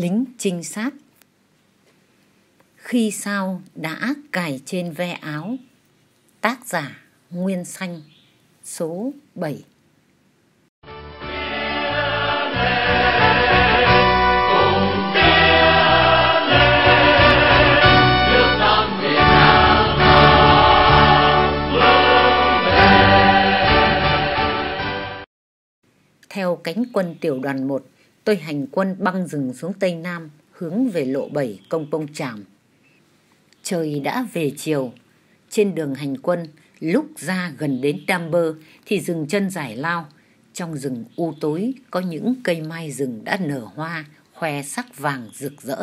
lính trinh sát khi sao đã cài trên ve áo tác giả nguyên xanh số 7 theo cánh quân tiểu đoàn 1 tôi hành quân băng rừng xuống Tây Nam, hướng về lộ 7 Công công Tràm. Trời đã về chiều, trên đường hành quân, lúc ra gần đến Tam Bơ thì dừng chân giải lao. Trong rừng u tối có những cây mai rừng đã nở hoa, khoe sắc vàng rực rỡ.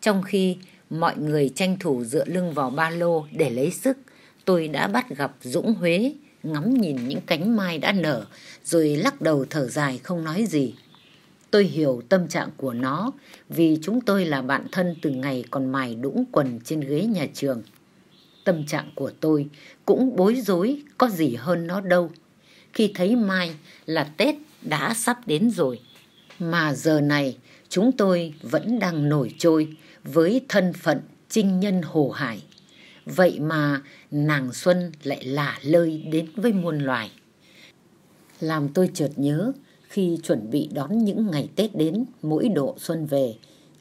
Trong khi mọi người tranh thủ dựa lưng vào ba lô để lấy sức, tôi đã bắt gặp Dũng Huế, ngắm nhìn những cánh mai đã nở, rồi lắc đầu thở dài không nói gì. Tôi hiểu tâm trạng của nó vì chúng tôi là bạn thân từ ngày còn mài đũng quần trên ghế nhà trường. Tâm trạng của tôi cũng bối rối có gì hơn nó đâu. Khi thấy mai là Tết đã sắp đến rồi. Mà giờ này chúng tôi vẫn đang nổi trôi với thân phận trinh nhân hồ hải. Vậy mà nàng Xuân lại lả lơi đến với muôn loài. Làm tôi chợt nhớ khi chuẩn bị đón những ngày Tết đến mỗi độ xuân về,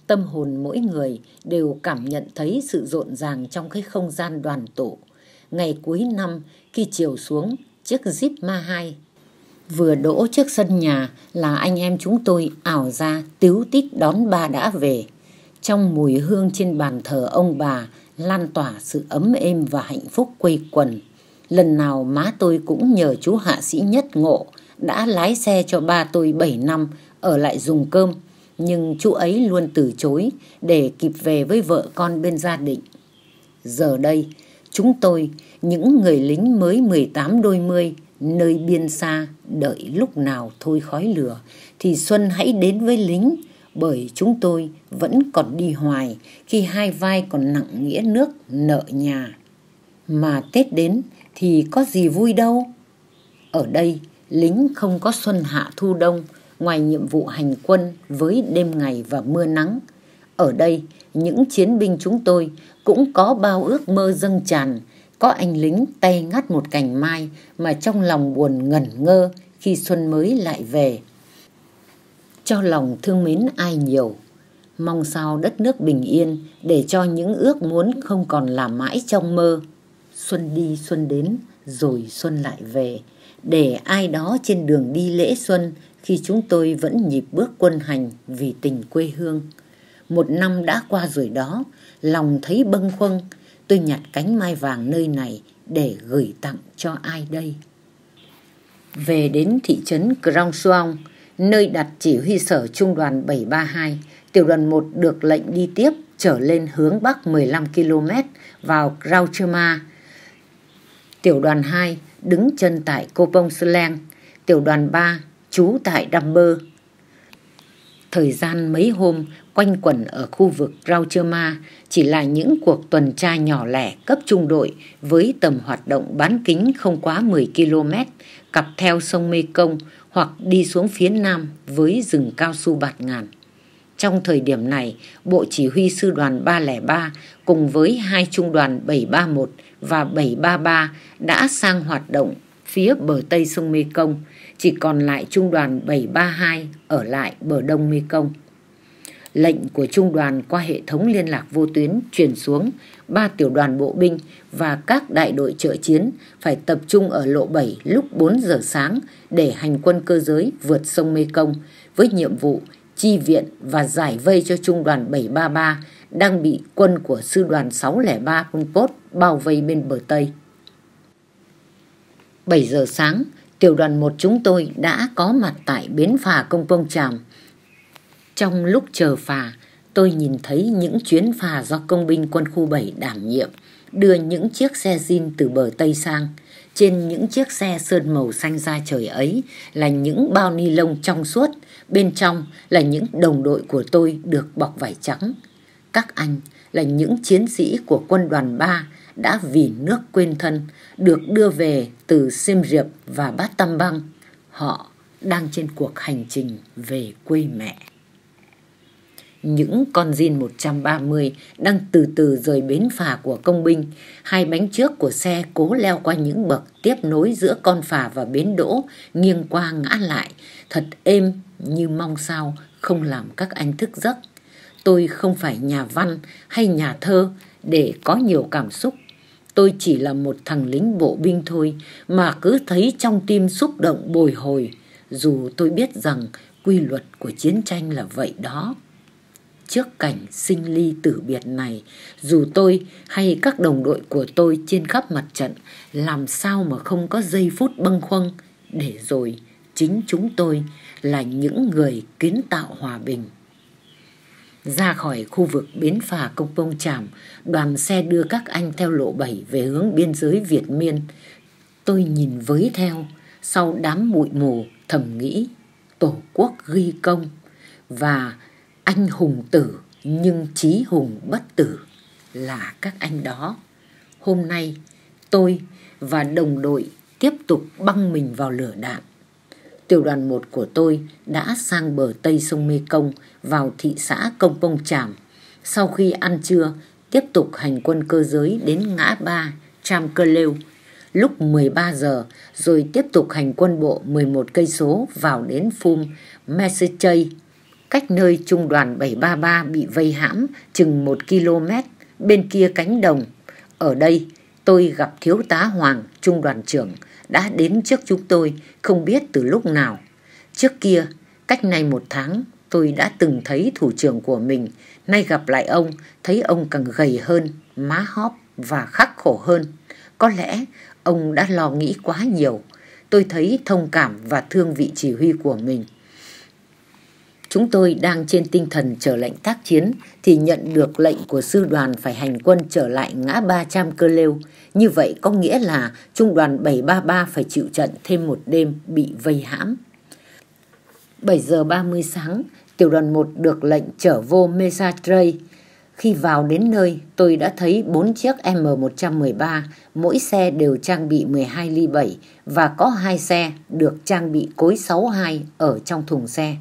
tâm hồn mỗi người đều cảm nhận thấy sự rộn ràng trong cái không gian đoàn tụ. Ngày cuối năm khi chiều xuống, chiếc Jeep Ma 2 vừa đỗ trước sân nhà là anh em chúng tôi ảo ra tiếu tít đón ba đã về. Trong mùi hương trên bàn thờ ông bà lan tỏa sự ấm êm và hạnh phúc quây quần. Lần nào má tôi cũng nhờ chú hạ sĩ nhất ngộ đã lái xe cho ba tôi 7 năm ở lại dùng cơm, nhưng chú ấy luôn từ chối để kịp về với vợ con bên gia đình. Giờ đây, chúng tôi, những người lính mới 18 đôi mươi, nơi biên xa đợi lúc nào thôi khói lửa thì Xuân hãy đến với lính bởi chúng tôi vẫn còn đi hoài khi hai vai còn nặng nghĩa nước nợ nhà. Mà Tết đến thì có gì vui đâu. Ở đây, lính không có xuân hạ thu đông ngoài nhiệm vụ hành quân với đêm ngày và mưa nắng. Ở đây, những chiến binh chúng tôi cũng có bao ước mơ dâng tràn, có anh lính tay ngắt một cành mai mà trong lòng buồn ngẩn ngơ khi xuân mới lại về. Cho lòng thương mến ai nhiều, mong sao đất nước bình yên để cho những ước muốn không còn là mãi trong mơ. Xuân đi xuân đến, rồi xuân lại về để ai đó trên đường đi lễ xuân khi chúng tôi vẫn nhịp bước quân hành vì tình quê hương một năm đã qua rồi đó lòng thấy bâng khuâng tôi nhặt cánh mai vàng nơi này để gửi tặng cho ai đây về đến thị trấn Krong Suong, nơi đặt chỉ huy sở trung đoàn 732, tiểu đoàn 1 được lệnh đi tiếp trở lên hướng Bắc 15 km vào Krauchema tiểu đoàn 2 đứng chân tại Cô Pông Sư Leng, tiểu đoàn 3 trú tại Đam Mơ. Thời gian mấy hôm quanh quẩn ở khu vực Rau Chơ Ma chỉ là những cuộc tuần tra nhỏ lẻ cấp trung đội với tầm hoạt động bán kính không quá 10 km, cặp theo sông Mê Công hoặc đi xuống phía nam với rừng cao su bạt ngàn. Trong thời điểm này, Bộ Chỉ huy Sư đoàn 303 cùng với hai trung đoàn 731 và 733 đã sang hoạt động phía bờ Tây sông Mekong, chỉ còn lại trung đoàn 732 ở lại bờ Đông Mekong. Lệnh của trung đoàn qua hệ thống liên lạc vô tuyến truyền xuống, ba tiểu đoàn bộ binh và các đại đội trợ chiến phải tập trung ở lộ 7 lúc 4 giờ sáng để hành quân cơ giới vượt sông Mekong với nhiệm vụ chi viện và giải vây cho trung đoàn 733 đang bị quân của sư đoàn 603 Pol Pot bao vây bên bờ Tây. 7 giờ sáng, tiểu đoàn 1 chúng tôi đã có mặt tại bến phà Công Pông Tràm. Trong lúc chờ phà, tôi nhìn thấy những chuyến phà do công binh quân khu 7 đảm nhiệm đưa những chiếc xe zin từ bờ Tây sang. Trên những chiếc xe sơn màu xanh da trời ấy là những bao ni lông trong suốt – Bên trong là những đồng đội của tôi được bọc vải trắng. Các anh là những chiến sĩ của quân đoàn 3 đã vì nước quên thân, được đưa về từ Siem Reap và Bát Tam băng, Họ đang trên cuộc hành trình về quê mẹ những con zin 130 đang từ từ rời bến phà của công binh. Hai bánh trước của xe cố leo qua những bậc tiếp nối giữa con phà và bến đỗ, nghiêng qua ngã lại, thật êm như mong sao không làm các anh thức giấc. Tôi không phải nhà văn hay nhà thơ để có nhiều cảm xúc. Tôi chỉ là một thằng lính bộ binh thôi mà cứ thấy trong tim xúc động bồi hồi, dù tôi biết rằng quy luật của chiến tranh là vậy đó trước cảnh sinh ly tử biệt này dù tôi hay các đồng đội của tôi trên khắp mặt trận làm sao mà không có giây phút bâng khuâng để rồi chính chúng tôi là những người kiến tạo hòa bình ra khỏi khu vực bến phà công pông tràm đoàn xe đưa các anh theo lộ bảy về hướng biên giới việt miên tôi nhìn với theo sau đám bụi mù thầm nghĩ tổ quốc ghi công và anh hùng tử nhưng chí hùng bất tử là các anh đó hôm nay tôi và đồng đội tiếp tục băng mình vào lửa đạn tiểu đoàn một của tôi đã sang bờ tây sông mê công vào thị xã công Công tràm sau khi ăn trưa tiếp tục hành quân cơ giới đến ngã ba tram cơ lêu lúc 13 giờ rồi tiếp tục hành quân bộ 11 cây số vào đến phum Massachusetts cách nơi trung đoàn 733 bị vây hãm chừng một km, bên kia cánh đồng. Ở đây, tôi gặp thiếu tá Hoàng, trung đoàn trưởng, đã đến trước chúng tôi, không biết từ lúc nào. Trước kia, cách này một tháng, tôi đã từng thấy thủ trưởng của mình, nay gặp lại ông, thấy ông càng gầy hơn, má hóp và khắc khổ hơn. Có lẽ ông đã lo nghĩ quá nhiều. Tôi thấy thông cảm và thương vị chỉ huy của mình. Chúng tôi đang trên tinh thần chờ lệnh tác chiến thì nhận được lệnh của sư đoàn phải hành quân trở lại ngã ba trăm Cơ Lêu. Như vậy có nghĩa là trung đoàn bảy ba ba phải chịu trận thêm một đêm bị vây hãm. bảy giờ ba mươi sáng, tiểu đoàn một được lệnh trở vô Mesa Trey. Khi vào đến nơi, tôi đã thấy bốn chiếc m một trăm ba mỗi xe đều trang bị hai ly bảy và có hai xe được trang bị cối sáu hai ở trong thùng xe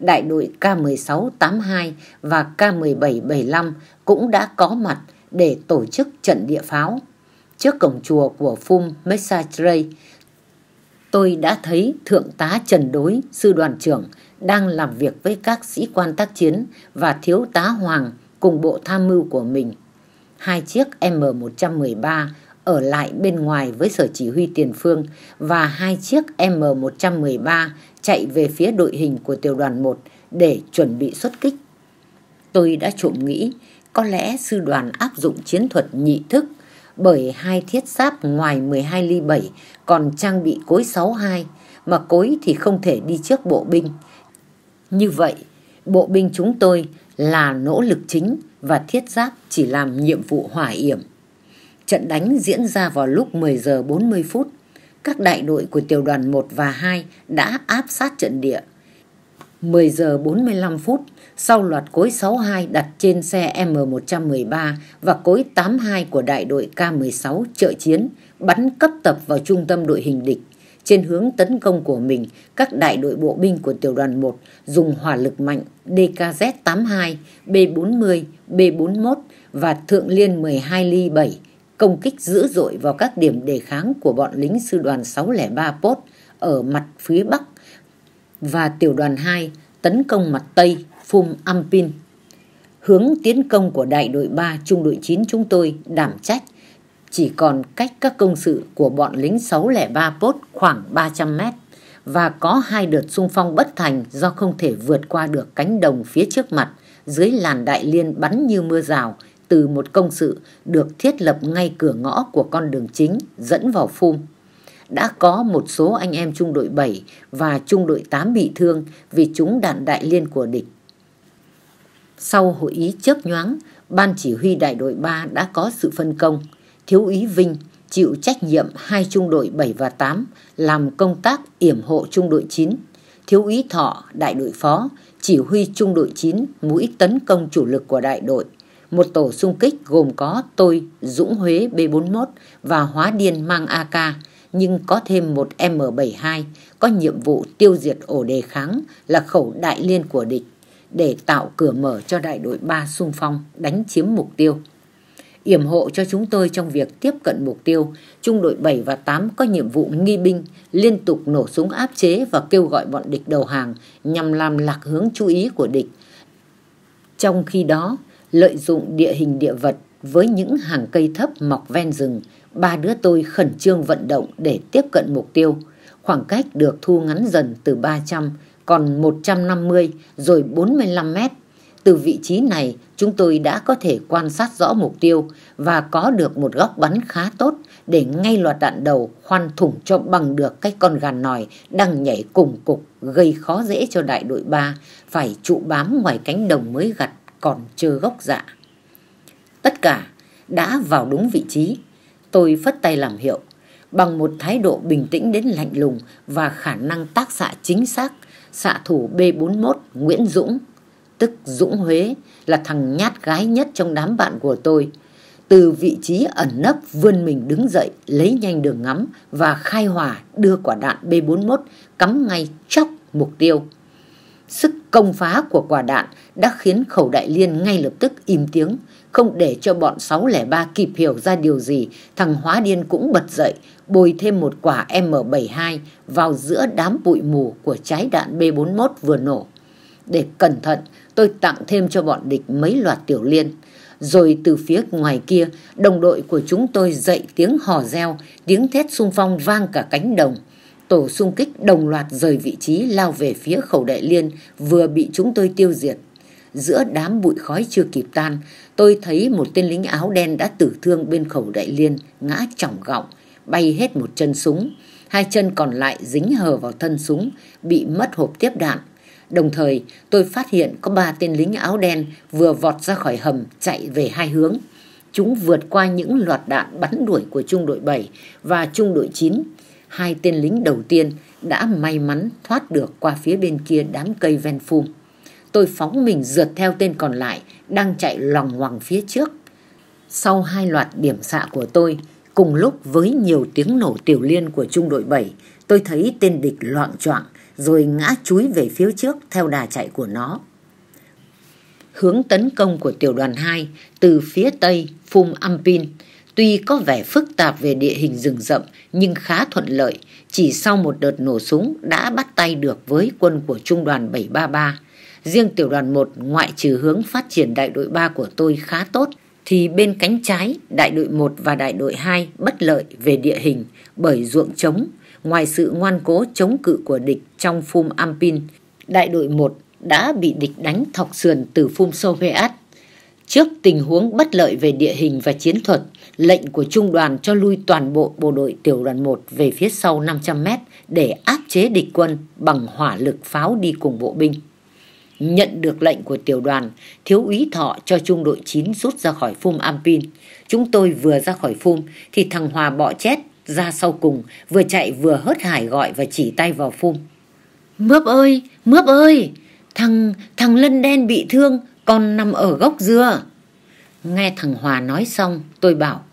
đại đội K-1682 và K-1775 cũng đã có mặt để tổ chức trận địa pháo. Trước cổng chùa của Phum Messachre, tôi đã thấy Thượng tá Trần Đối, sư đoàn trưởng, đang làm việc với các sĩ quan tác chiến và Thiếu tá Hoàng cùng bộ tham mưu của mình. Hai chiếc M113 ở lại bên ngoài với sở chỉ huy tiền phương và hai chiếc M113 chạy về phía đội hình của tiểu đoàn 1 để chuẩn bị xuất kích. Tôi đã trộm nghĩ có lẽ sư đoàn áp dụng chiến thuật nhị thức bởi hai thiết giáp ngoài 12 ly 7 còn trang bị cối 62 mà cối thì không thể đi trước bộ binh. Như vậy, bộ binh chúng tôi là nỗ lực chính và thiết giáp chỉ làm nhiệm vụ hỏa yểm. Trận đánh diễn ra vào lúc 10 giờ 40 phút. Các đại đội của tiểu đoàn 1 và 2 đã áp sát trận địa. 10 giờ 45 phút, sau loạt cối 62 đặt trên xe M113 và cối 82 của đại đội K16 trợ chiến bắn cấp tập vào trung tâm đội hình địch. Trên hướng tấn công của mình, các đại đội bộ binh của tiểu đoàn 1 dùng hỏa lực mạnh DKZ-82, B-40, B-41 và Thượng Liên 12 ly 7 công kích dữ dội vào các điểm đề kháng của bọn lính sư đoàn 603 Pốt ở mặt phía Bắc và tiểu đoàn 2 tấn công mặt Tây Phung Ampin. Hướng tiến công của đại đội 3 trung đội 9 chúng tôi đảm trách chỉ còn cách các công sự của bọn lính 603 Pốt khoảng 300 mét và có hai đợt xung phong bất thành do không thể vượt qua được cánh đồng phía trước mặt dưới làn đại liên bắn như mưa rào từ một công sự được thiết lập ngay cửa ngõ của con đường chính dẫn vào phum. Đã có một số anh em trung đội 7 và trung đội 8 bị thương vì chúng đạn đại liên của địch. Sau hội ý chớp nhoáng, Ban chỉ huy đại đội 3 đã có sự phân công. Thiếu úy Vinh chịu trách nhiệm hai trung đội 7 và 8 làm công tác yểm hộ trung đội 9. Thiếu úy Thọ, đại đội phó, chỉ huy trung đội 9 mũi tấn công chủ lực của đại đội một tổ xung kích gồm có tôi, Dũng Huế B41 và Hóa Điên mang AK, nhưng có thêm một M72 có nhiệm vụ tiêu diệt ổ đề kháng là khẩu đại liên của địch để tạo cửa mở cho đại đội 3 xung phong đánh chiếm mục tiêu. Yểm hộ cho chúng tôi trong việc tiếp cận mục tiêu, trung đội 7 và 8 có nhiệm vụ nghi binh liên tục nổ súng áp chế và kêu gọi bọn địch đầu hàng nhằm làm lạc hướng chú ý của địch. Trong khi đó, lợi dụng địa hình địa vật với những hàng cây thấp mọc ven rừng ba đứa tôi khẩn trương vận động để tiếp cận mục tiêu khoảng cách được thu ngắn dần từ 300 còn 150 rồi 45 mét từ vị trí này chúng tôi đã có thể quan sát rõ mục tiêu và có được một góc bắn khá tốt để ngay loạt đạn đầu khoan thủng cho bằng được cái con gà nòi đang nhảy cùng cục gây khó dễ cho đại đội ba phải trụ bám ngoài cánh đồng mới gặt còn chưa gốc dạ tất cả đã vào đúng vị trí tôi phất tay làm hiệu bằng một thái độ bình tĩnh đến lạnh lùng và khả năng tác xạ chính xác xạ thủ b 41 nguyễn dũng tức dũng huế là thằng nhát gái nhất trong đám bạn của tôi từ vị trí ẩn nấp vươn mình đứng dậy lấy nhanh đường ngắm và khai hỏa đưa quả đạn b 41 cắm ngay chóc mục tiêu sức công phá của quả đạn đã khiến khẩu đại liên ngay lập tức im tiếng không để cho bọn sáu lẻ ba kịp hiểu ra điều gì thằng hóa điên cũng bật dậy bồi thêm một quả m 72 vào giữa đám bụi mù của trái đạn b 41 vừa nổ để cẩn thận tôi tặng thêm cho bọn địch mấy loạt tiểu liên rồi từ phía ngoài kia đồng đội của chúng tôi dậy tiếng hò reo tiếng thét sung phong vang cả cánh đồng tổ xung kích đồng loạt rời vị trí lao về phía khẩu đại liên vừa bị chúng tôi tiêu diệt giữa đám bụi khói chưa kịp tan tôi thấy một tên lính áo đen đã tử thương bên khẩu đại liên ngã chỏng gọng bay hết một chân súng hai chân còn lại dính hờ vào thân súng bị mất hộp tiếp đạn đồng thời tôi phát hiện có ba tên lính áo đen vừa vọt ra khỏi hầm chạy về hai hướng chúng vượt qua những loạt đạn bắn đuổi của trung đội bảy và trung đội chín hai tên lính đầu tiên đã may mắn thoát được qua phía bên kia đám cây ven phung tôi phóng mình rượt theo tên còn lại đang chạy lòng hoàng phía trước. Sau hai loạt điểm xạ của tôi, cùng lúc với nhiều tiếng nổ tiểu liên của trung đội 7, tôi thấy tên địch loạn choạng rồi ngã chúi về phía trước theo đà chạy của nó. Hướng tấn công của tiểu đoàn 2 từ phía tây Phum Ampin tuy có vẻ phức tạp về địa hình rừng rậm nhưng khá thuận lợi, chỉ sau một đợt nổ súng đã bắt tay được với quân của trung đoàn 733. Riêng tiểu đoàn 1 ngoại trừ hướng phát triển đại đội 3 của tôi khá tốt thì bên cánh trái đại đội 1 và đại đội 2 bất lợi về địa hình bởi ruộng trống. Ngoài sự ngoan cố chống cự của địch trong phum Ampin, đại đội 1 đã bị địch đánh thọc sườn từ phum Soveat. Trước tình huống bất lợi về địa hình và chiến thuật, lệnh của trung đoàn cho lui toàn bộ bộ đội tiểu đoàn 1 về phía sau 500 mét để áp chế địch quân bằng hỏa lực pháo đi cùng bộ binh. Nhận được lệnh của tiểu đoàn, thiếu úy thọ cho trung đội 9 rút ra khỏi phum Ampin. Chúng tôi vừa ra khỏi phum thì thằng Hòa bọ chết ra sau cùng, vừa chạy vừa hớt hải gọi và chỉ tay vào phum. Mướp ơi, mướp ơi, thằng thằng lân đen bị thương, còn nằm ở gốc dưa. Nghe thằng Hòa nói xong, tôi bảo,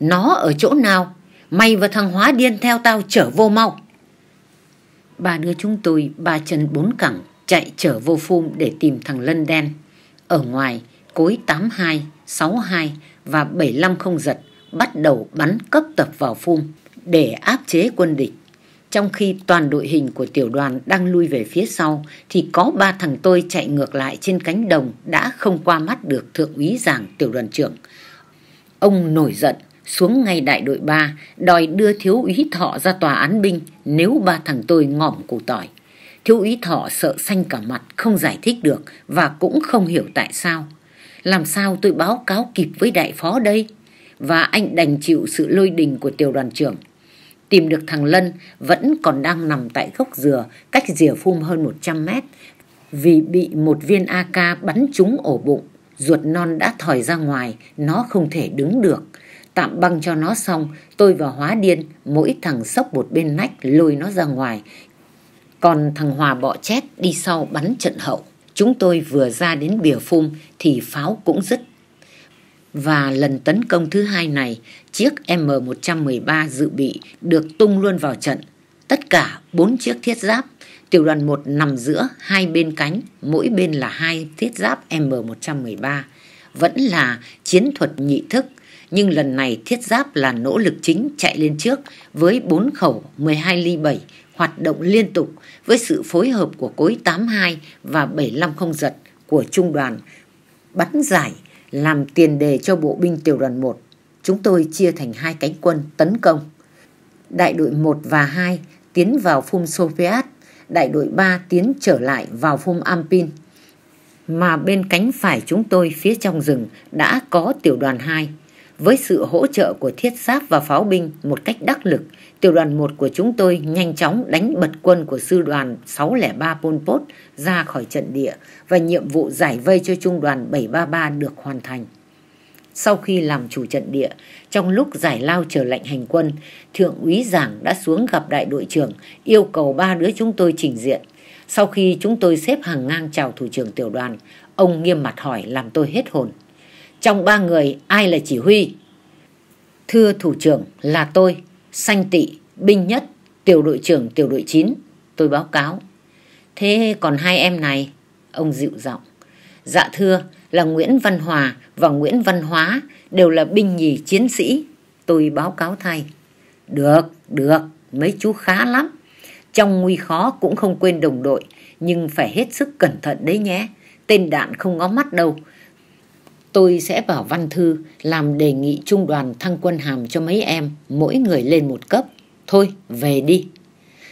nó ở chỗ nào? Mày và thằng Hóa điên theo tao trở vô mau. Ba đứa chúng tôi ba chân bốn cẳng chạy trở vô phum để tìm thằng Lân Đen. Ở ngoài, cối 82, 62 và 75 không giật bắt đầu bắn cấp tập vào phum để áp chế quân địch. Trong khi toàn đội hình của tiểu đoàn đang lui về phía sau thì có ba thằng tôi chạy ngược lại trên cánh đồng đã không qua mắt được thượng úy giảng tiểu đoàn trưởng. Ông nổi giận xuống ngay đại đội 3 đòi đưa thiếu úy thọ ra tòa án binh nếu ba thằng tôi ngỏm củ tỏi. Thiếu úy thọ sợ xanh cả mặt, không giải thích được và cũng không hiểu tại sao. Làm sao tôi báo cáo kịp với đại phó đây? Và anh đành chịu sự lôi đình của tiểu đoàn trưởng. Tìm được thằng Lân vẫn còn đang nằm tại gốc dừa cách rìa phun hơn 100 mét vì bị một viên AK bắn trúng ổ bụng. Ruột non đã thòi ra ngoài, nó không thể đứng được. Tạm băng cho nó xong, tôi và Hóa Điên, mỗi thằng sốc một bên nách lôi nó ra ngoài, còn thằng Hòa bỏ chết đi sau bắn trận hậu. Chúng tôi vừa ra đến bìa phun thì pháo cũng dứt. Và lần tấn công thứ hai này, chiếc M113 dự bị được tung luôn vào trận. Tất cả bốn chiếc thiết giáp, tiểu đoàn 1 nằm giữa hai bên cánh, mỗi bên là hai thiết giáp M113. Vẫn là chiến thuật nhị thức, nhưng lần này thiết giáp là nỗ lực chính chạy lên trước với bốn khẩu 12 ly 7 hoạt động liên tục với sự phối hợp của cối 82 và 75 không giật của trung đoàn bắn giải làm tiền đề cho bộ binh tiểu đoàn 1. Chúng tôi chia thành hai cánh quân tấn công. Đại đội 1 và 2 tiến vào phum Soviet, đại đội 3 tiến trở lại vào phum Ampin. Mà bên cánh phải chúng tôi phía trong rừng đã có tiểu đoàn 2 với sự hỗ trợ của thiết giáp và pháo binh một cách đắc lực, tiểu đoàn 1 của chúng tôi nhanh chóng đánh bật quân của sư đoàn 603 Pol Pot ra khỏi trận địa và nhiệm vụ giải vây cho trung đoàn 733 được hoàn thành. Sau khi làm chủ trận địa, trong lúc giải lao chờ lệnh hành quân, Thượng úy Giảng đã xuống gặp đại đội trưởng yêu cầu ba đứa chúng tôi trình diện. Sau khi chúng tôi xếp hàng ngang chào thủ trưởng tiểu đoàn, ông nghiêm mặt hỏi làm tôi hết hồn trong ba người ai là chỉ huy thưa thủ trưởng là tôi sanh tị binh nhất tiểu đội trưởng tiểu đội chín tôi báo cáo thế còn hai em này ông dịu giọng dạ thưa là nguyễn văn hòa và nguyễn văn hóa đều là binh nhì chiến sĩ tôi báo cáo thay được được mấy chú khá lắm trong nguy khó cũng không quên đồng đội nhưng phải hết sức cẩn thận đấy nhé tên đạn không ngó mắt đâu tôi sẽ vào văn thư làm đề nghị trung đoàn thăng quân hàm cho mấy em, mỗi người lên một cấp. Thôi, về đi.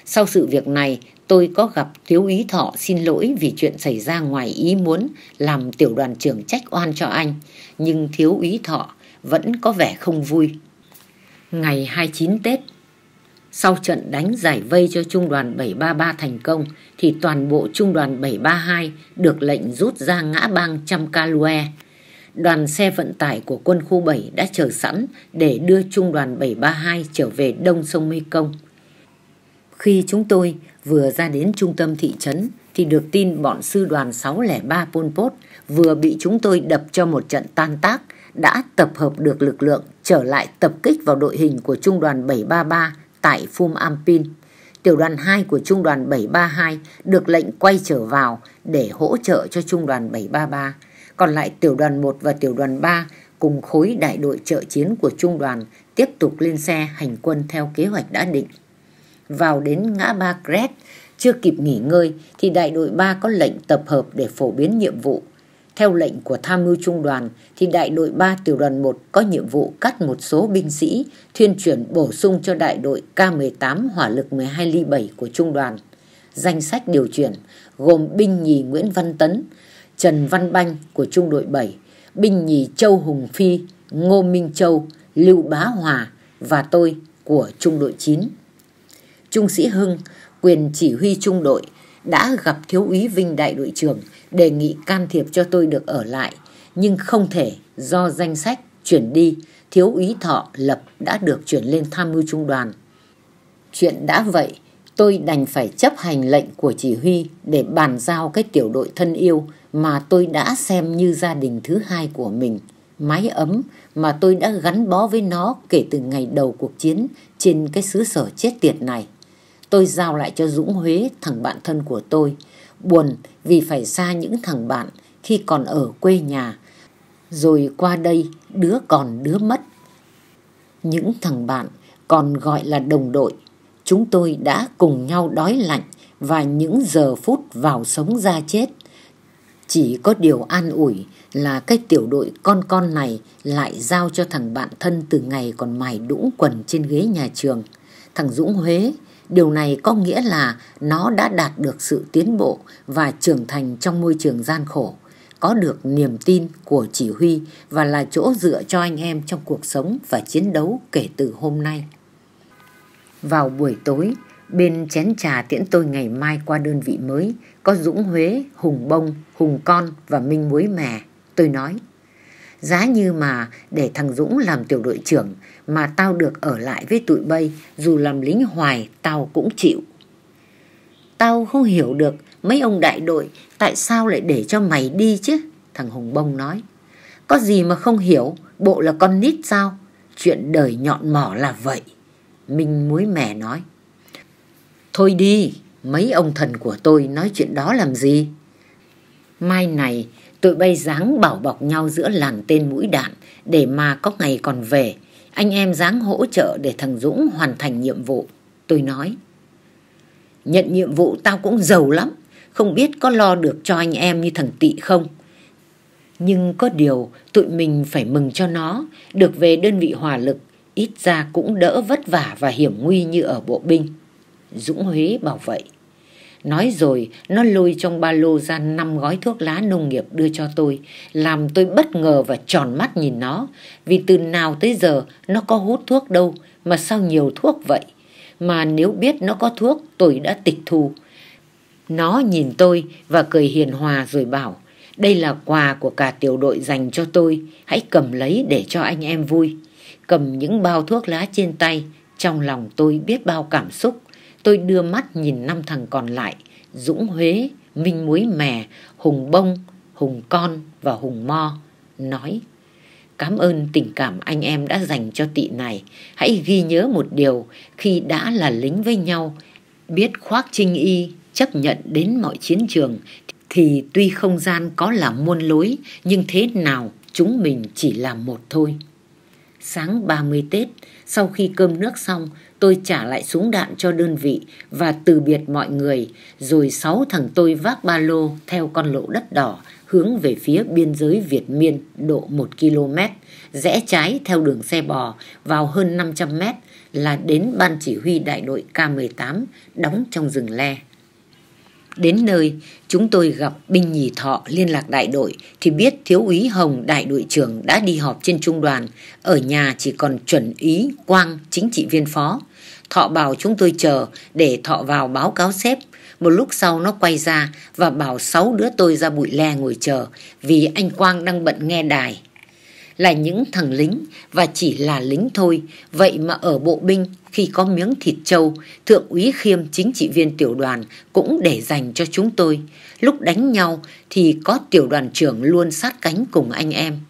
Sau sự việc này, tôi có gặp thiếu ý thọ xin lỗi vì chuyện xảy ra ngoài ý muốn làm tiểu đoàn trưởng trách oan cho anh. Nhưng thiếu ý thọ vẫn có vẻ không vui. Ngày hai chín Tết, sau trận đánh giải vây cho trung đoàn bảy ba ba thành công thì toàn bộ trung đoàn bảy ba hai được lệnh rút ra ngã bang Chamkalue đoàn xe vận tải của quân khu 7 đã chờ sẵn để đưa trung đoàn 732 trở về đông sông Mê Công. Khi chúng tôi vừa ra đến trung tâm thị trấn thì được tin bọn sư đoàn 603 Pol Pot vừa bị chúng tôi đập cho một trận tan tác đã tập hợp được lực lượng trở lại tập kích vào đội hình của trung đoàn 733 tại Phum Ampin. Tiểu đoàn 2 của trung đoàn 732 được lệnh quay trở vào để hỗ trợ cho trung đoàn 733 còn lại tiểu đoàn 1 và tiểu đoàn 3 cùng khối đại đội trợ chiến của trung đoàn tiếp tục lên xe hành quân theo kế hoạch đã định. Vào đến ngã ba Cret, chưa kịp nghỉ ngơi thì đại đội 3 có lệnh tập hợp để phổ biến nhiệm vụ. Theo lệnh của tham mưu trung đoàn thì đại đội 3 tiểu đoàn 1 có nhiệm vụ cắt một số binh sĩ thuyên chuyển bổ sung cho đại đội K18 hỏa lực 12 ly 7 của trung đoàn. Danh sách điều chuyển gồm binh nhì Nguyễn Văn Tấn, Trần Văn Banh của trung đội 7, binh nhì Châu Hùng Phi, Ngô Minh Châu, Lưu Bá Hòa và tôi của trung đội 9. Trung sĩ Hưng, quyền chỉ huy trung đội, đã gặp thiếu úy Vinh đại đội trưởng đề nghị can thiệp cho tôi được ở lại, nhưng không thể do danh sách chuyển đi, thiếu úy Thọ Lập đã được chuyển lên tham mưu trung đoàn. Chuyện đã vậy, tôi đành phải chấp hành lệnh của chỉ huy để bàn giao cái tiểu đội thân yêu mà tôi đã xem như gia đình thứ hai của mình mái ấm mà tôi đã gắn bó với nó kể từ ngày đầu cuộc chiến trên cái xứ sở chết tiệt này tôi giao lại cho dũng huế thằng bạn thân của tôi buồn vì phải xa những thằng bạn khi còn ở quê nhà rồi qua đây đứa còn đứa mất những thằng bạn còn gọi là đồng đội chúng tôi đã cùng nhau đói lạnh và những giờ phút vào sống ra chết. Chỉ có điều an ủi là cái tiểu đội con con này lại giao cho thằng bạn thân từ ngày còn mài đũng quần trên ghế nhà trường. Thằng Dũng Huế, điều này có nghĩa là nó đã đạt được sự tiến bộ và trưởng thành trong môi trường gian khổ, có được niềm tin của chỉ huy và là chỗ dựa cho anh em trong cuộc sống và chiến đấu kể từ hôm nay. Vào buổi tối, bên chén trà tiễn tôi ngày mai qua đơn vị mới, có Dũng Huế, Hùng Bông, Hùng Con và Minh Muối Mè. Tôi nói, giá như mà để thằng Dũng làm tiểu đội trưởng mà tao được ở lại với tụi bay, dù làm lính hoài tao cũng chịu. Tao không hiểu được mấy ông đại đội tại sao lại để cho mày đi chứ, thằng Hùng Bông nói. Có gì mà không hiểu, bộ là con nít sao? Chuyện đời nhọn mỏ là vậy. Minh muối mẻ nói. Thôi đi, mấy ông thần của tôi nói chuyện đó làm gì? Mai này tụi bay dáng bảo bọc nhau giữa làng tên mũi đạn để mà có ngày còn về. Anh em dáng hỗ trợ để thằng Dũng hoàn thành nhiệm vụ. Tôi nói. Nhận nhiệm vụ tao cũng giàu lắm, không biết có lo được cho anh em như thằng Tị không? Nhưng có điều tụi mình phải mừng cho nó Được về đơn vị hòa lực ít ra cũng đỡ vất vả và hiểm nguy như ở bộ binh. Dũng Huế bảo vậy. Nói rồi, nó lôi trong ba lô ra năm gói thuốc lá nông nghiệp đưa cho tôi, làm tôi bất ngờ và tròn mắt nhìn nó, vì từ nào tới giờ nó có hút thuốc đâu, mà sao nhiều thuốc vậy? Mà nếu biết nó có thuốc, tôi đã tịch thu. Nó nhìn tôi và cười hiền hòa rồi bảo, đây là quà của cả tiểu đội dành cho tôi, hãy cầm lấy để cho anh em vui cầm những bao thuốc lá trên tay, trong lòng tôi biết bao cảm xúc. Tôi đưa mắt nhìn năm thằng còn lại, Dũng Huế, Minh Muối Mè, Hùng Bông, Hùng Con và Hùng Mo, nói Cảm ơn tình cảm anh em đã dành cho tị này. Hãy ghi nhớ một điều, khi đã là lính với nhau, biết khoác trinh y, chấp nhận đến mọi chiến trường, thì tuy không gian có là muôn lối, nhưng thế nào chúng mình chỉ là một thôi. Sáng 30 Tết, sau khi cơm nước xong, tôi trả lại súng đạn cho đơn vị và từ biệt mọi người, rồi sáu thằng tôi vác ba lô theo con lộ đất đỏ hướng về phía biên giới Việt Miên độ 1 km, rẽ trái theo đường xe bò vào hơn 500 mét là đến ban chỉ huy đại đội K-18 đóng trong rừng le. Đến nơi, chúng tôi gặp binh nhì thọ liên lạc đại đội thì biết thiếu úy Hồng đại đội trưởng đã đi họp trên trung đoàn, ở nhà chỉ còn chuẩn úy Quang chính trị viên phó. Thọ bảo chúng tôi chờ để thọ vào báo cáo xếp. Một lúc sau nó quay ra và bảo sáu đứa tôi ra bụi le ngồi chờ vì anh Quang đang bận nghe đài. Là những thằng lính và chỉ là lính thôi, vậy mà ở bộ binh khi có miếng thịt trâu, Thượng úy Khiêm chính trị viên tiểu đoàn cũng để dành cho chúng tôi. Lúc đánh nhau thì có tiểu đoàn trưởng luôn sát cánh cùng anh em.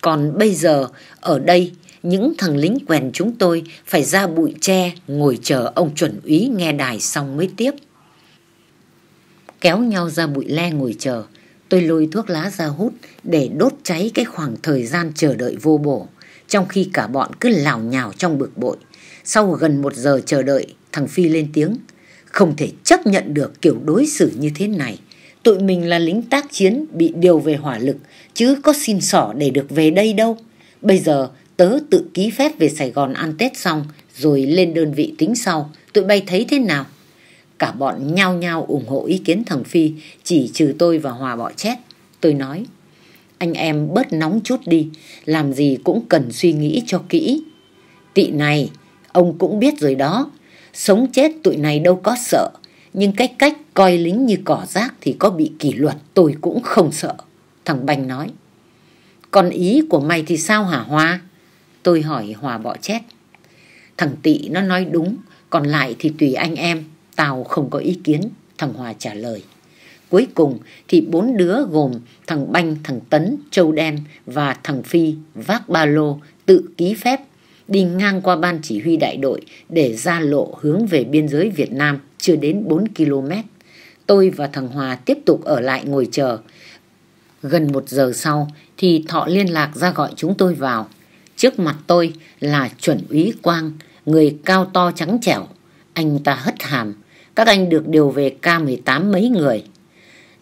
Còn bây giờ, ở đây, những thằng lính quèn chúng tôi phải ra bụi tre ngồi chờ ông chuẩn úy nghe đài xong mới tiếp. Kéo nhau ra bụi le ngồi chờ, tôi lôi thuốc lá ra hút để đốt cháy cái khoảng thời gian chờ đợi vô bổ, trong khi cả bọn cứ lảo nhào trong bực bội. Sau gần một giờ chờ đợi, thằng Phi lên tiếng. Không thể chấp nhận được kiểu đối xử như thế này. Tụi mình là lính tác chiến bị điều về hỏa lực, chứ có xin sỏ để được về đây đâu. Bây giờ tớ tự ký phép về Sài Gòn ăn Tết xong, rồi lên đơn vị tính sau. Tụi bay thấy thế nào? Cả bọn nhao nhao ủng hộ ý kiến thằng Phi, chỉ trừ tôi và Hòa bỏ chết. Tôi nói, anh em bớt nóng chút đi, làm gì cũng cần suy nghĩ cho kỹ. Tị này, ông cũng biết rồi đó sống chết tụi này đâu có sợ nhưng cái cách coi lính như cỏ rác thì có bị kỷ luật tôi cũng không sợ thằng banh nói còn ý của mày thì sao hả hoa tôi hỏi hòa bỏ chết thằng tị nó nói đúng còn lại thì tùy anh em tao không có ý kiến thằng hòa trả lời cuối cùng thì bốn đứa gồm thằng banh thằng tấn châu đen và thằng phi vác ba lô tự ký phép đi ngang qua ban chỉ huy đại đội để ra lộ hướng về biên giới Việt Nam chưa đến 4 km. Tôi và thằng Hòa tiếp tục ở lại ngồi chờ. Gần một giờ sau thì Thọ liên lạc ra gọi chúng tôi vào. Trước mặt tôi là chuẩn úy Quang, người cao to trắng trẻo. Anh ta hất hàm, các anh được điều về K-18 mấy người.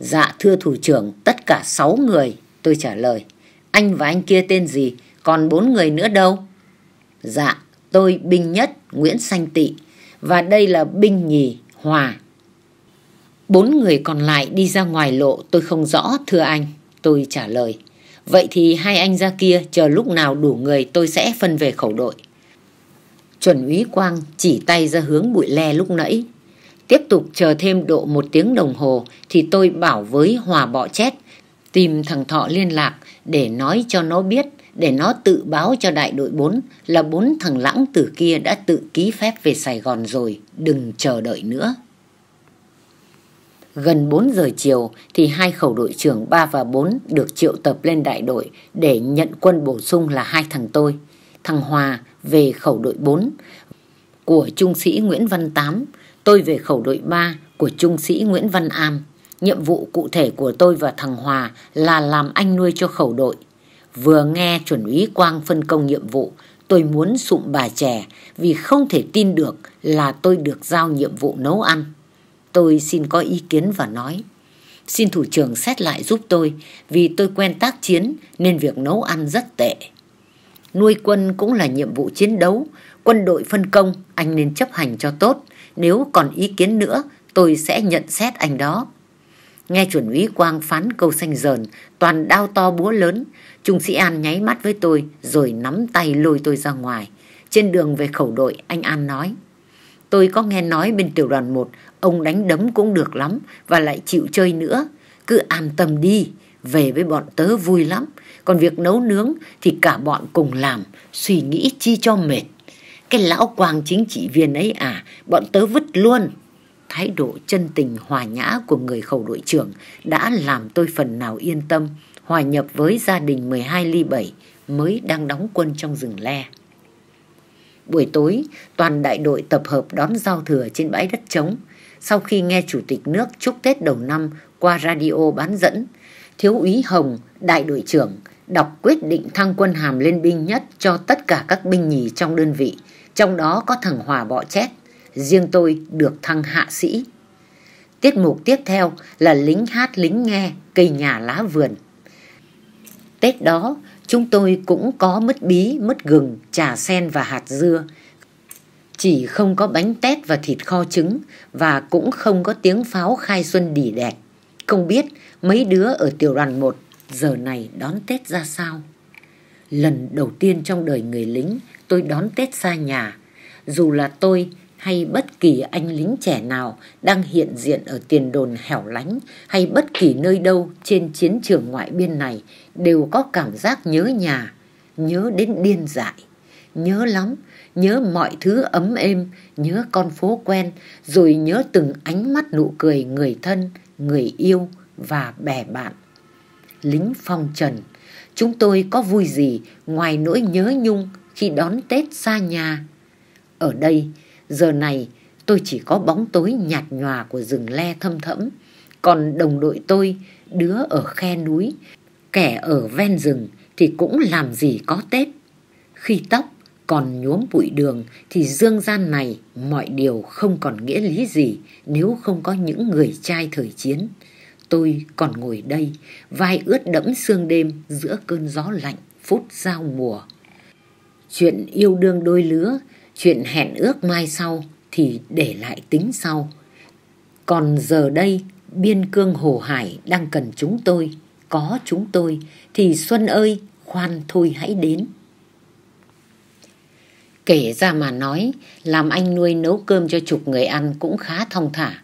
Dạ thưa thủ trưởng, tất cả 6 người, tôi trả lời. Anh và anh kia tên gì, còn 4 người nữa đâu? Dạ, tôi binh nhất Nguyễn Sanh Tị và đây là binh nhì Hòa. Bốn người còn lại đi ra ngoài lộ tôi không rõ thưa anh. Tôi trả lời. Vậy thì hai anh ra kia chờ lúc nào đủ người tôi sẽ phân về khẩu đội. Chuẩn úy Quang chỉ tay ra hướng bụi le lúc nãy. Tiếp tục chờ thêm độ một tiếng đồng hồ thì tôi bảo với Hòa bọ chét tìm thằng Thọ liên lạc để nói cho nó biết để nó tự báo cho đại đội 4 là bốn thằng lãng tử kia đã tự ký phép về Sài Gòn rồi, đừng chờ đợi nữa. Gần 4 giờ chiều thì hai khẩu đội trưởng 3 và 4 được triệu tập lên đại đội để nhận quân bổ sung là hai thằng tôi. Thằng Hòa về khẩu đội 4 của trung sĩ Nguyễn Văn Tám, tôi về khẩu đội 3 của trung sĩ Nguyễn Văn Am. Nhiệm vụ cụ thể của tôi và thằng Hòa là làm anh nuôi cho khẩu đội Vừa nghe chuẩn úy Quang phân công nhiệm vụ, tôi muốn sụm bà trẻ vì không thể tin được là tôi được giao nhiệm vụ nấu ăn. Tôi xin có ý kiến và nói. Xin thủ trưởng xét lại giúp tôi vì tôi quen tác chiến nên việc nấu ăn rất tệ. Nuôi quân cũng là nhiệm vụ chiến đấu, quân đội phân công anh nên chấp hành cho tốt. Nếu còn ý kiến nữa tôi sẽ nhận xét anh đó. Nghe chuẩn úy Quang phán câu xanh dờn, toàn đao to búa lớn. Trung sĩ An nháy mắt với tôi rồi nắm tay lôi tôi ra ngoài. Trên đường về khẩu đội, anh An nói. Tôi có nghe nói bên tiểu đoàn 1, ông đánh đấm cũng được lắm và lại chịu chơi nữa. Cứ an tâm đi, về với bọn tớ vui lắm. Còn việc nấu nướng thì cả bọn cùng làm, suy nghĩ chi cho mệt. Cái lão quang chính trị viên ấy à, bọn tớ vứt luôn thái độ chân tình hòa nhã của người khẩu đội trưởng đã làm tôi phần nào yên tâm hòa nhập với gia đình 12 ly 7 mới đang đóng quân trong rừng le. Buổi tối, toàn đại đội tập hợp đón giao thừa trên bãi đất trống. Sau khi nghe Chủ tịch nước chúc Tết đầu năm qua radio bán dẫn, Thiếu úy Hồng, đại đội trưởng, đọc quyết định thăng quân hàm lên binh nhất cho tất cả các binh nhì trong đơn vị, trong đó có thằng Hòa Bọ Chét riêng tôi được thăng hạ sĩ. Tiết mục tiếp theo là lính hát lính nghe cây nhà lá vườn. Tết đó, chúng tôi cũng có mứt bí, mứt gừng, trà sen và hạt dưa. Chỉ không có bánh tét và thịt kho trứng và cũng không có tiếng pháo khai xuân đỉ đẹt. Không biết mấy đứa ở tiểu đoàn 1 giờ này đón Tết ra sao? Lần đầu tiên trong đời người lính, tôi đón Tết xa nhà. Dù là tôi hay bất kỳ anh lính trẻ nào đang hiện diện ở tiền đồn hẻo lánh hay bất kỳ nơi đâu trên chiến trường ngoại biên này đều có cảm giác nhớ nhà, nhớ đến điên dại, nhớ lắm, nhớ mọi thứ ấm êm, nhớ con phố quen, rồi nhớ từng ánh mắt nụ cười người thân, người yêu và bè bạn. Lính phong trần, chúng tôi có vui gì ngoài nỗi nhớ nhung khi đón Tết xa nhà. Ở đây, Giờ này tôi chỉ có bóng tối nhạt nhòa của rừng le thâm thẫm. Còn đồng đội tôi, đứa ở khe núi, kẻ ở ven rừng thì cũng làm gì có Tết. Khi tóc còn nhuốm bụi đường thì dương gian này mọi điều không còn nghĩa lý gì nếu không có những người trai thời chiến. Tôi còn ngồi đây, vai ướt đẫm sương đêm giữa cơn gió lạnh phút giao mùa. Chuyện yêu đương đôi lứa Chuyện hẹn ước mai sau thì để lại tính sau. Còn giờ đây, biên cương hồ hải đang cần chúng tôi, có chúng tôi, thì Xuân ơi, khoan thôi hãy đến. Kể ra mà nói, làm anh nuôi nấu cơm cho chục người ăn cũng khá thong thả.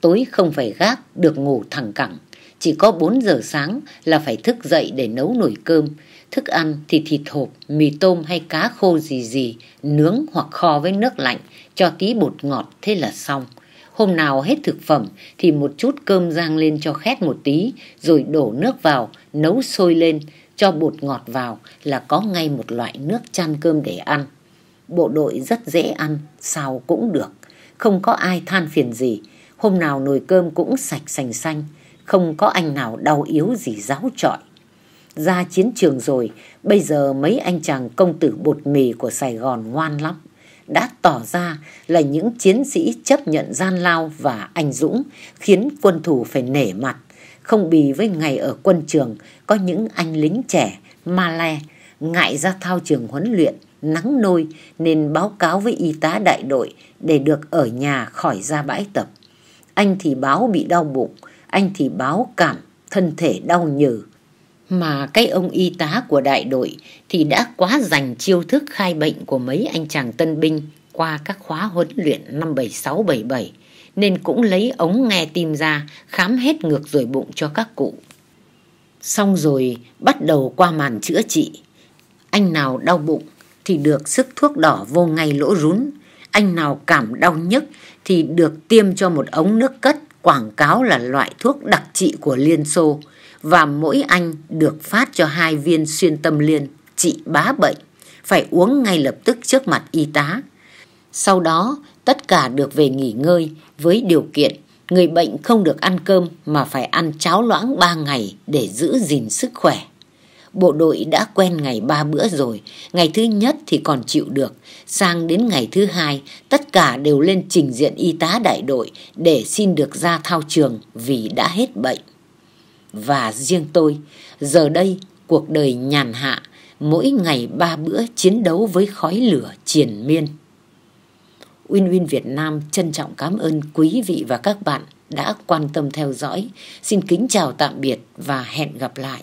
Tối không phải gác, được ngủ thẳng cẳng. Chỉ có 4 giờ sáng là phải thức dậy để nấu nồi cơm thức ăn thì thịt hộp, mì tôm hay cá khô gì gì, nướng hoặc kho với nước lạnh, cho tí bột ngọt, thế là xong. Hôm nào hết thực phẩm thì một chút cơm rang lên cho khét một tí, rồi đổ nước vào, nấu sôi lên, cho bột ngọt vào là có ngay một loại nước chan cơm để ăn. Bộ đội rất dễ ăn, sao cũng được, không có ai than phiền gì. Hôm nào nồi cơm cũng sạch sành xanh, không có anh nào đau yếu gì ráo trọi ra chiến trường rồi bây giờ mấy anh chàng công tử bột mì của sài gòn ngoan lắm đã tỏ ra là những chiến sĩ chấp nhận gian lao và anh dũng khiến quân thủ phải nể mặt không bì với ngày ở quân trường có những anh lính trẻ ma le ngại ra thao trường huấn luyện nắng nôi nên báo cáo với y tá đại đội để được ở nhà khỏi ra bãi tập anh thì báo bị đau bụng anh thì báo cảm thân thể đau nhừ mà cái ông y tá của đại đội thì đã quá dành chiêu thức khai bệnh của mấy anh chàng tân binh qua các khóa huấn luyện năm 76 77 nên cũng lấy ống nghe tim ra khám hết ngược rồi bụng cho các cụ. Xong rồi bắt đầu qua màn chữa trị. Anh nào đau bụng thì được sức thuốc đỏ vô ngay lỗ rún, anh nào cảm đau nhức thì được tiêm cho một ống nước cất quảng cáo là loại thuốc đặc trị của Liên Xô và mỗi anh được phát cho hai viên xuyên tâm liên trị bá bệnh, phải uống ngay lập tức trước mặt y tá. Sau đó, tất cả được về nghỉ ngơi với điều kiện người bệnh không được ăn cơm mà phải ăn cháo loãng ba ngày để giữ gìn sức khỏe. Bộ đội đã quen ngày ba bữa rồi, ngày thứ nhất thì còn chịu được, sang đến ngày thứ hai, tất cả đều lên trình diện y tá đại đội để xin được ra thao trường vì đã hết bệnh và riêng tôi giờ đây cuộc đời nhàn hạ mỗi ngày ba bữa chiến đấu với khói lửa triền miên Win Win Việt Nam trân trọng cảm ơn quý vị và các bạn đã quan tâm theo dõi. Xin kính chào tạm biệt và hẹn gặp lại.